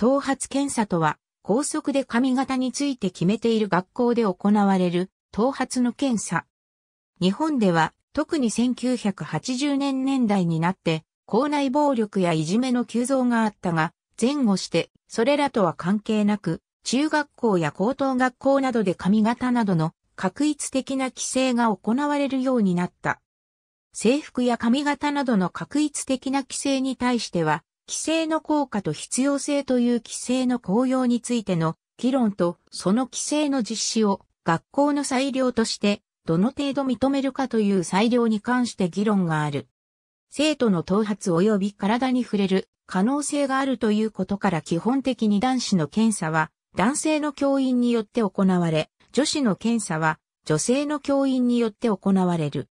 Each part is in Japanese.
頭髪検査とは、高速で髪型について決めている学校で行われる頭髪の検査。日本では特に1980年年代になって校内暴力やいじめの急増があったが、前後してそれらとは関係なく、中学校や高等学校などで髪型などの確一的な規制が行われるようになった。制服や髪型などの確一的な規制に対しては、規制の効果と必要性という規制の効用についての議論とその規制の実施を学校の裁量としてどの程度認めるかという裁量に関して議論がある。生徒の頭髪及び体に触れる可能性があるということから基本的に男子の検査は男性の教員によって行われ、女子の検査は女性の教員によって行われる。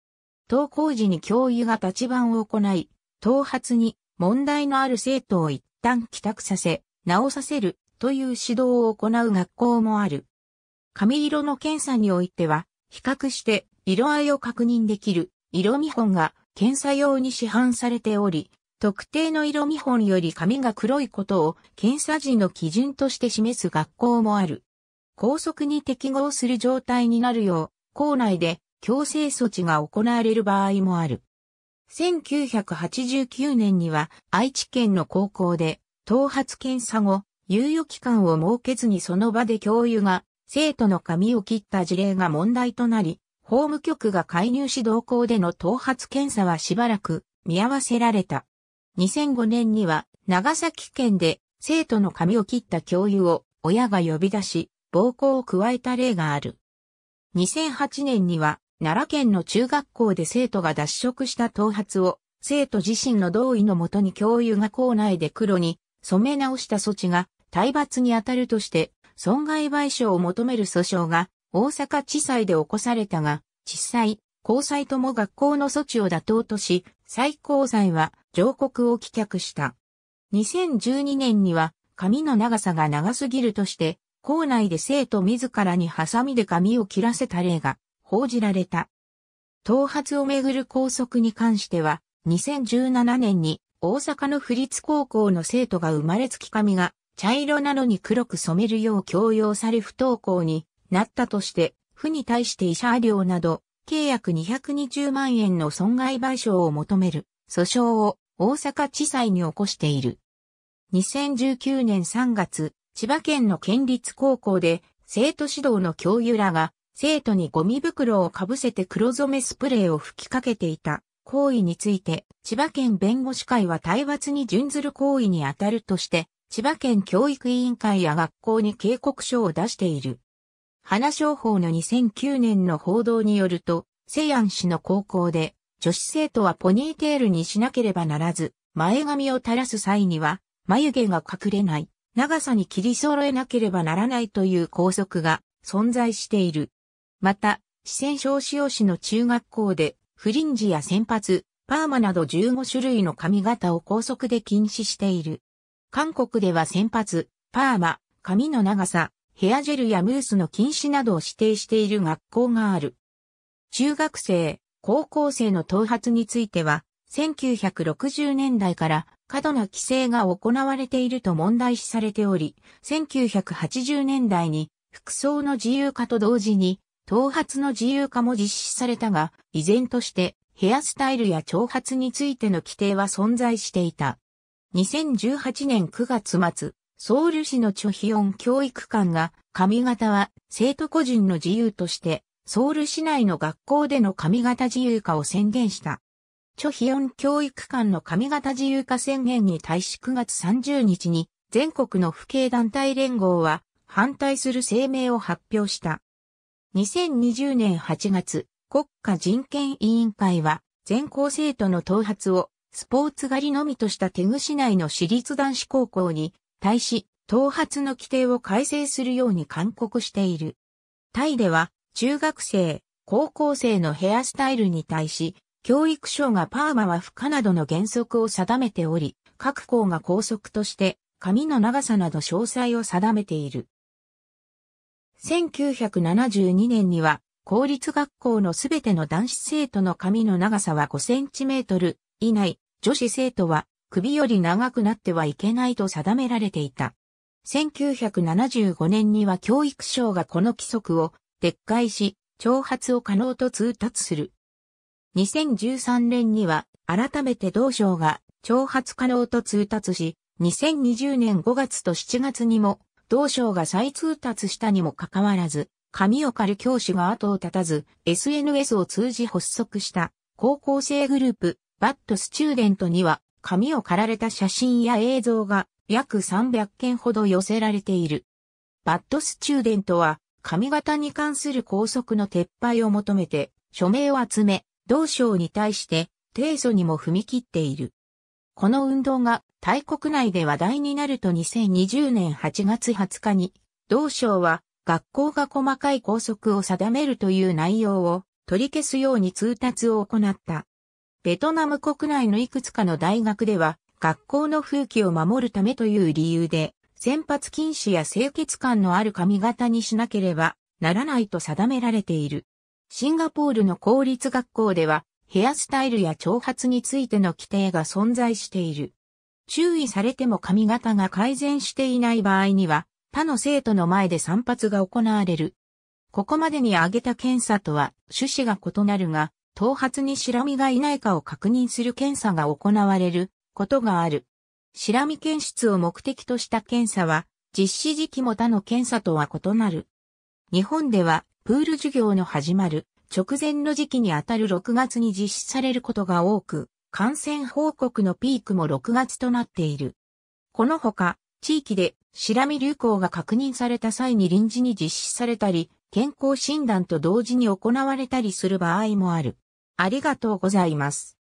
登校時に教諭が立番を行い、頭髪に問題のある生徒を一旦帰宅させ、直させるという指導を行う学校もある。髪色の検査においては、比較して色合いを確認できる色見本が検査用に市販されており、特定の色見本より髪が黒いことを検査時の基準として示す学校もある。高速に適合する状態になるよう、校内で強制措置が行われる場合もある。1989年には愛知県の高校で頭髪検査後、猶予期間を設けずにその場で教諭が生徒の髪を切った事例が問題となり、法務局が介入し同校での頭髪検査はしばらく見合わせられた。2005年には長崎県で生徒の髪を切った教諭を親が呼び出し、暴行を加えた例がある。2008年には奈良県の中学校で生徒が脱色した頭髪を、生徒自身の同意のもとに教諭が校内で黒に染め直した措置が体罰に当たるとして損害賠償を求める訴訟が大阪地裁で起こされたが、地裁、高裁とも学校の措置を妥当とし、最高裁は上告を棄却した。2012年には髪の長さが長すぎるとして、校内で生徒自らにハサミで髪を切らせた例が報じられた。頭髪をめぐる校則に関しては、2017年に大阪の府立高校の生徒が生まれつき髪が茶色なのに黒く染めるよう強要され不登校になったとして、府に対して慰謝料など、契約220万円の損害賠償を求める訴訟を大阪地裁に起こしている。2019年3月、千葉県の県立高校で生徒指導の教諭らが生徒にゴミ袋をかぶせて黒染めスプレーを吹きかけていた行為について、千葉県弁護士会は体罰に準ずる行為に当たるとして、千葉県教育委員会や学校に警告書を出している。花商法の2009年の報道によると、西安市の高校で、女子生徒はポニーテールにしなければならず、前髪を垂らす際には、眉毛が隠れない、長さに切り揃えなければならないという拘束が存在している。また、四川省塩市の中学校で、フリンジや先発、パーマなど15種類の髪型を高速で禁止している。韓国では先発、パーマ、髪の長さ、ヘアジェルやムースの禁止などを指定している学校がある。中学生、高校生の頭髪については、1960年代から過度な規制が行われていると問題視されており、1980年代に服装の自由化と同時に頭髪の自由化も実施されたが、依然としてヘアスタイルや長髪についての規定は存在していた。2018年9月末、ソウル市のチョヒヨン教育館が髪型は生徒個人の自由としてソウル市内の学校での髪型自由化を宣言した。チョヒヨン教育館の髪型自由化宣言に対し9月30日に全国の府警団体連合は反対する声明を発表した。2020年8月、国家人権委員会は全校生徒の頭髪をスポーツ狩りのみとした手ぐ市内の私立男子高校に対し頭髪の規定を改正するように勧告している。タイでは中学生、高校生のヘアスタイルに対し教育省がパーマは不可などの原則を定めており、各校が校則として髪の長さなど詳細を定めている。1972年には、公立学校のすべての男子生徒の髪の長さは5センチメートル以内、女子生徒は首より長くなってはいけないと定められていた。1975年には教育省がこの規則を撤回し、挑発を可能と通達する。2013年には改めて同省が挑発可能と通達し、2020年5月と7月にも同省が再通達したにもかかわらず、神岡る教師が後を絶たず、SNS を通じ発足した高校生グループ、バッドスチューデントには、紙を刈られた写真や映像が約300件ほど寄せられている。バッドスチューデントは、髪型に関する拘束の撤廃を求めて、署名を集め、同省に対して、提訴にも踏み切っている。この運動がタイ国内で話題になると2020年8月20日に、同省は学校が細かい校則を定めるという内容を取り消すように通達を行った。ベトナム国内のいくつかの大学では、学校の風紀を守るためという理由で、先発禁止や清潔感のある髪型にしなければならないと定められている。シンガポールの公立学校では、ヘアスタイルや長髪についての規定が存在している。注意されても髪型が改善していない場合には、他の生徒の前で散髪が行われる。ここまでに挙げた検査とは趣旨が異なるが、頭髪に白身がいないかを確認する検査が行われることがある。白身検出を目的とした検査は、実施時期も他の検査とは異なる。日本では、プール授業の始まる直前の時期にあたる6月に実施されることが多く、感染報告のピークも6月となっている。このほか、地域で白身流行が確認された際に臨時に実施されたり、健康診断と同時に行われたりする場合もある。ありがとうございます。